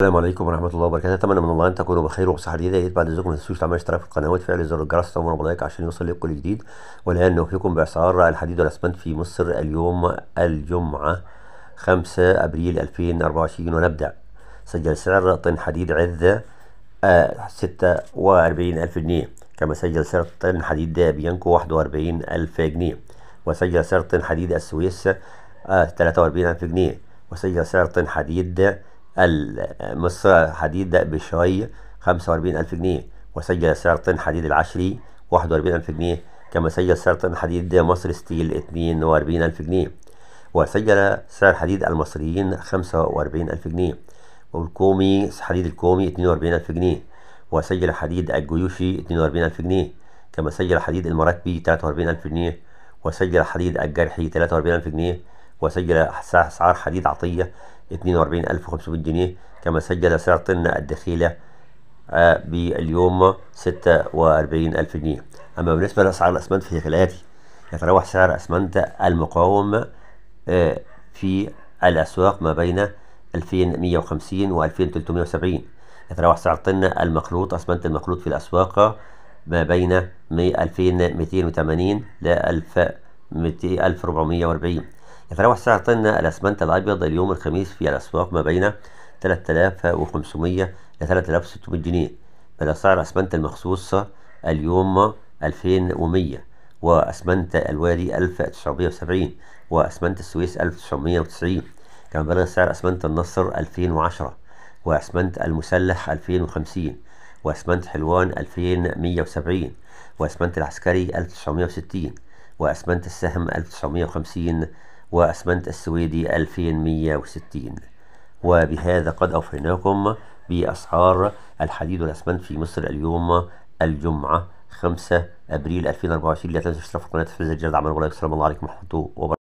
السلام عليكم ورحمه الله وبركاته اتمنى من الله ان تكونوا بخير وبصحه جيده يا ريت بعد اذنكم ما تنسوش تعملوا اشتراك في القناه وتفعيل زر الجرس تنور لايك عشان يوصل لكم كل جديد والان نوفيكم باسعار الحديد والاسمنت في مصر اليوم الجمعه 5 ابريل 2024 ونبدا سجل سعر طن حديد عذة آه، 46000 جنيه كما سجل سعر طن حديد بيانكو 41000 جنيه وسجل سعر طن حديد السويس آه 43000 جنيه وسجل سعر طن حديد مصر حديد بشوية ألف جنيه وسجل سعر طن حديد العشري ألف جنيه كما سجل سعر طن حديد مصر ستيل ألف جنيه وسجل سعر حديد المصريين ألف جنيه والكومي حديد الكومي ألف جنيه وسجل حديد الجيوشي ألف جنيه كما سجل حديد المراكبي ألف جنيه وسجل حديد الجرحي ألف جنيه وسجل أسعار حديد عطية 42500 جنيه كما سجل سعر طن الدخيلة آه، باليوم 46000 جنيه أما بالنسبة لأسعار الأسمنت في خلالاتي يتراوح سعر أسمنت المقاوم آه، في الأسواق ما بين 2150 و 2370 يتراوح سعر طن المخلوط أسمنت المخلوط في الأسواق ما بين 2280 ل 1440 يتراوح سعر طن الأسمنت الأبيض اليوم الخميس في الأسواق ما بين 3500 ل 3600 جنيه بدا سعر أسمنت المخصوص اليوم 2100 وأسمنت الوادي 1970 وأسمنت السويس 1990 كما بلغ سعر أسمنت النصر 2010 وأسمنت المسلح 2050 وأسمنت حلوان 2170 وأسمنت العسكري 1960 وأسمنت السهم 1950 وأسمنت السويدي 2160 وبهذا قد أوفيناكم بأسعار الحديد والأسمنت في مصر اليوم الجمعة 5 أبريل 2024 لا تنسوا تشتركوا في قناة حفيظ الجلد عمل ولا يكسر الله عليكم ورحمته وبركاته